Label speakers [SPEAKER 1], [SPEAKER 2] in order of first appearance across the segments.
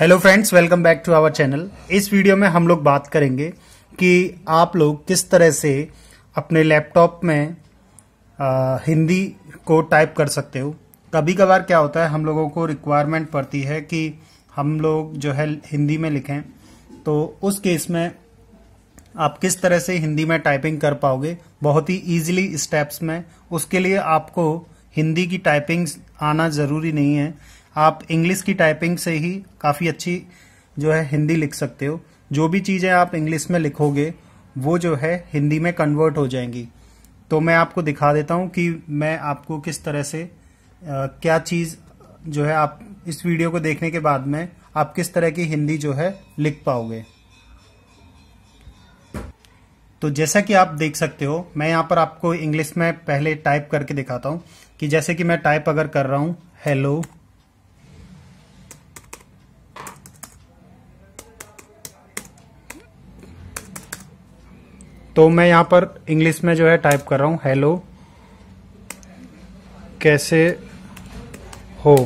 [SPEAKER 1] hello friends welcome back to our channel इस video में हम लोग बात करेंगे कि आप लोग किस तरह से अपने लैपटॉप में आ, हिंदी को टाइप कर सकते हो कभी कभार क्या होता है हम लोगों को रिक्वायरमेंट पड़ती है कि हम लोग जो है हिंदी में लिखें तो उस केस में आप किस तरह से हिंदी में टाइपिंग कर पाओगे बहुत ही ईजिली स्टेप्स में उसके लिए आपको हिंदी की टाइपिंग आना ज़रूरी नहीं है आप इंग्लिश की टाइपिंग से ही काफ़ी अच्छी जो है हिंदी लिख सकते हो जो भी चीज़ें आप इंग्लिश में लिखोगे वो जो है हिंदी में कन्वर्ट हो जाएंगी तो मैं आपको दिखा देता हूँ कि मैं आपको किस तरह से आ, क्या चीज़ जो है आप इस वीडियो को देखने के बाद में आप किस तरह की हिंदी जो है लिख पाओगे तो जैसा कि आप देख सकते हो मैं यहाँ पर आपको इंग्लिश में पहले टाइप करके दिखाता हूँ कि जैसे कि मैं टाइप अगर कर रहा हूँ हेलो तो मैं यहाँ पर इंग्लिश में जो है टाइप कर रहा हूँ हेलो कैसे हो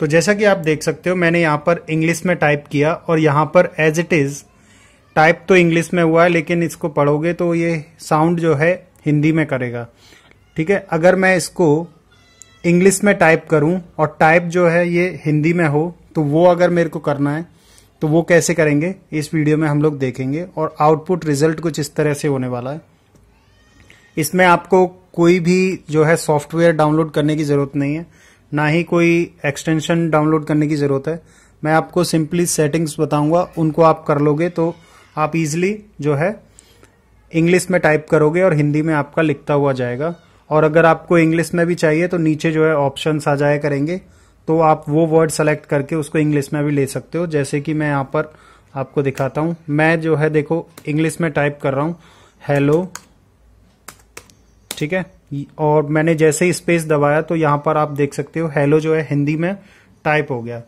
[SPEAKER 1] तो जैसा कि आप देख सकते हो मैंने यहाँ पर इंग्लिश में टाइप किया और यहाँ पर एज इट इज़ टाइप तो इंग्लिश में हुआ है लेकिन इसको पढ़ोगे तो ये साउंड जो है हिंदी में करेगा ठीक है अगर मैं इसको इंग्लिश में टाइप करूं और टाइप जो है ये हिंदी में हो तो वो अगर मेरे को करना है तो वो कैसे करेंगे इस वीडियो में हम लोग देखेंगे और आउटपुट रिजल्ट कुछ इस तरह से होने वाला है इसमें आपको कोई भी जो है सॉफ्टवेयर डाउनलोड करने की ज़रूरत नहीं है ना ही कोई एक्सटेंशन डाउनलोड करने की ज़रूरत है मैं आपको सिंपली सेटिंग्स बताऊंगा उनको आप कर लोगे तो आप इजिली जो है इंग्लिश में टाइप करोगे और हिंदी में आपका लिखता हुआ जाएगा और अगर आपको इंग्लिश में भी चाहिए तो नीचे जो है ऑप्शंस आ जाया करेंगे तो आप वो वर्ड सेलेक्ट करके उसको इंग्लिश में भी ले सकते हो जैसे कि मैं यहाँ पर आपको दिखाता हूं मैं जो है देखो इंग्लिश में टाइप कर रहा हूं हेलो ठीक है और मैंने जैसे ही स्पेस दबाया तो यहां पर आप देख सकते हो हेलो जो है हिंदी में टाइप हो गया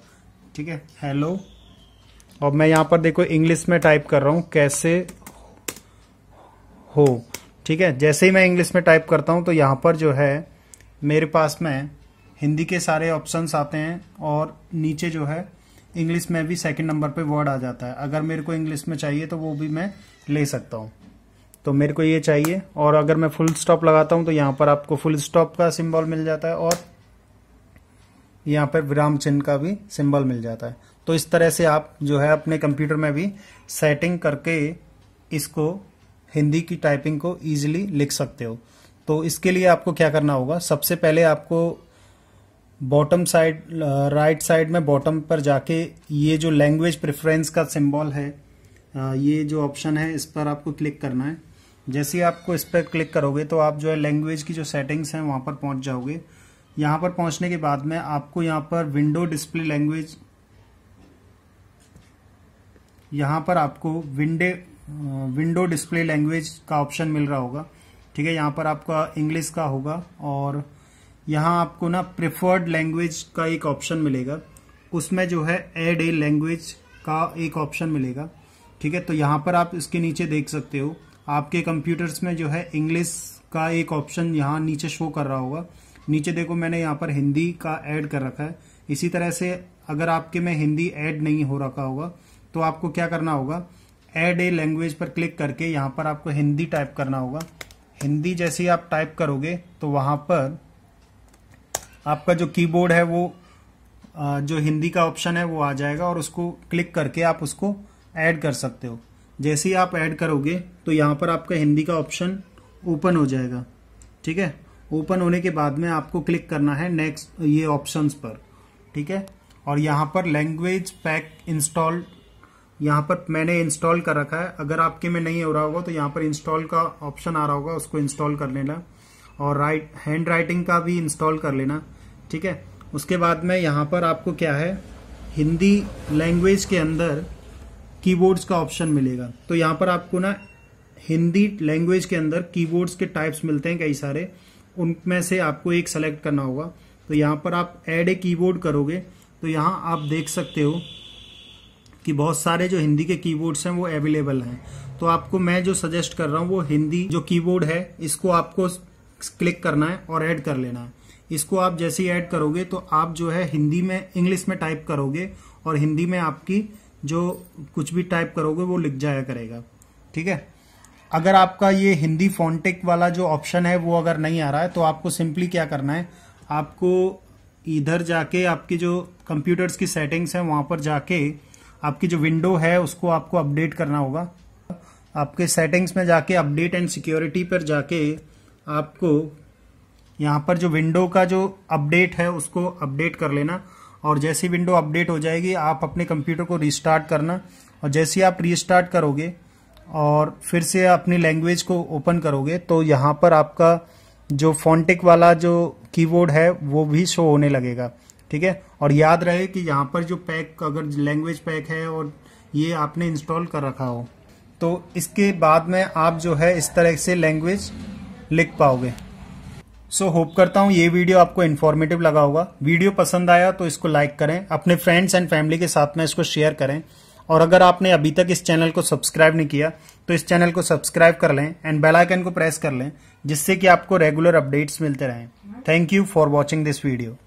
[SPEAKER 1] ठीक है हेलो और मैं यहां पर देखो इंग्लिश में टाइप कर रहा हूं कैसे हो ठीक है जैसे ही मैं इंग्लिश में टाइप करता हूं तो यहां पर जो है मेरे पास में हिंदी के सारे ऑप्शंस आते हैं और नीचे जो है इंग्लिश में भी सेकंड नंबर पे वर्ड आ जाता है अगर मेरे को इंग्लिश में चाहिए तो वो भी मैं ले सकता हूँ तो मेरे को ये चाहिए और अगर मैं फुल स्टॉप लगाता हूँ तो यहाँ पर आपको फुल स्टॉप का सिम्बॉल मिल जाता है और यहाँ पर विराम चिन्ह का भी सिंबल मिल जाता है तो इस तरह से आप जो है अपने कंप्यूटर में भी सेटिंग करके इसको हिंदी की टाइपिंग को ईजिली लिख सकते हो तो इसके लिए आपको क्या करना होगा सबसे पहले आपको बॉटम साइड राइट साइड में बॉटम पर जाके ये जो लैंग्वेज प्रेफरेंस का सिंबल है uh, ये जो ऑप्शन है इस पर आपको क्लिक करना है जैसे ही आपको इस पर क्लिक करोगे तो आप जो है लैंग्वेज की जो सेटिंग्स हैं वहाँ पर पहुँच जाओगे यहाँ पर पहुँचने के बाद में आपको यहाँ पर विंडो डिस्प्ले लैंग्वेज यहाँ पर आपको विंडे विंडो डिस्प्ले लैंग्वेज का ऑप्शन मिल रहा होगा ठीक है यहाँ पर आपका इंग्लिश का होगा और यहाँ आपको ना प्रिफर्ड लैंग्वेज का एक ऑप्शन मिलेगा उसमें जो है एड ए लैंग्वेज का एक ऑप्शन मिलेगा ठीक है तो यहाँ पर आप इसके नीचे देख सकते हो आपके कंप्यूटर्स में जो है इंग्लिश का एक ऑप्शन यहाँ नीचे शो कर रहा होगा नीचे देखो मैंने यहाँ पर हिंदी का ऐड कर रखा है इसी तरह से अगर आपके में हिंदी ऐड नहीं हो रखा होगा तो आपको क्या करना होगा ऐड ए लैंग्वेज पर क्लिक करके यहाँ पर आपको हिंदी टाइप करना होगा हिंदी जैसे ही आप टाइप करोगे तो वहाँ पर आपका जो कीबोर्ड है वो जो हिंदी का ऑप्शन है वो आ जाएगा और उसको क्लिक करके आप उसको ऐड कर सकते हो जैसे ही आप ऐड करोगे तो यहाँ पर आपका हिंदी का ऑप्शन ओपन हो जाएगा ठीक है ओपन होने के बाद में आपको क्लिक करना है नेक्स्ट ये ऑप्शंस पर ठीक है और यहाँ पर लैंग्वेज पैक इंस्टॉल यहाँ पर मैंने इंस्टॉल कर रखा है अगर आपके में नहीं हो रहा होगा तो यहाँ पर इंस्टॉल का ऑप्शन आ रहा होगा उसको इंस्टॉल कर लेना और राइट हैंड राइटिंग का भी इंस्टॉल कर लेना ठीक है उसके बाद में यहाँ पर आपको क्या है हिंदी लैंग्वेज के अंदर कीबोर्ड्स का ऑप्शन मिलेगा तो यहाँ पर आपको ना हिंदी लैंग्वेज के अंदर कीबोर्ड्स के टाइप्स मिलते हैं कई सारे उनमें से आपको एक सेलेक्ट करना होगा तो यहाँ पर आप ऐड ए कीबोर्ड करोगे तो यहाँ आप देख सकते हो कि बहुत सारे जो हिंदी के कीबोर्ड्स हैं वो अवेलेबल हैं तो आपको मैं जो सजेस्ट कर रहा हूँ वो हिंदी जो कीबोर्ड है इसको आपको क्लिक करना है और ऐड कर लेना है इसको आप जैसे ही ऐड करोगे तो आप जो है हिंदी में इंग्लिश में टाइप करोगे और हिंदी में आपकी जो कुछ भी टाइप करोगे वो लिख जाया करेगा ठीक है अगर आपका ये हिंदी फॉन्टेक वाला जो ऑप्शन है वो अगर नहीं आ रहा है तो आपको सिंपली क्या करना है आपको इधर जाके आपकी जो कंप्यूटर्स की सेटिंग्स हैं वहाँ पर जाके आपकी जो विंडो है उसको आपको अपडेट करना होगा आपके सेटिंग्स में जाके अपडेट एंड सिक्योरिटी पर जाके आपको यहाँ पर जो विंडो का जो अपडेट है उसको अपडेट कर लेना और जैसी विंडो अपडेट हो जाएगी आप अपने कंप्यूटर को रिस्टार्ट करना और जैसे आप रिस्टार्ट करोगे और फिर से अपनी लैंग्वेज को ओपन करोगे तो यहाँ पर आपका जो फॉन्टिक वाला जो कीबोर्ड है वो भी शो होने लगेगा ठीक है और याद रहे कि यहाँ पर जो पैक अगर लैंग्वेज पैक है और ये आपने इंस्टॉल कर रखा हो तो इसके बाद में आप जो है इस तरह से लैंग्वेज लिख पाओगे सो so, होप करता हूँ ये वीडियो आपको इन्फॉर्मेटिव लगा होगा वीडियो पसंद आया तो इसको लाइक करें अपने फ्रेंड्स एंड फैमिली के साथ में इसको शेयर करें और अगर आपने अभी तक इस चैनल को सब्सक्राइब नहीं किया तो इस चैनल को सब्सक्राइब कर लें एंड बेल आइकन को प्रेस कर लें जिससे कि आपको रेगुलर अपडेट्स मिलते रहें thank you for watching this video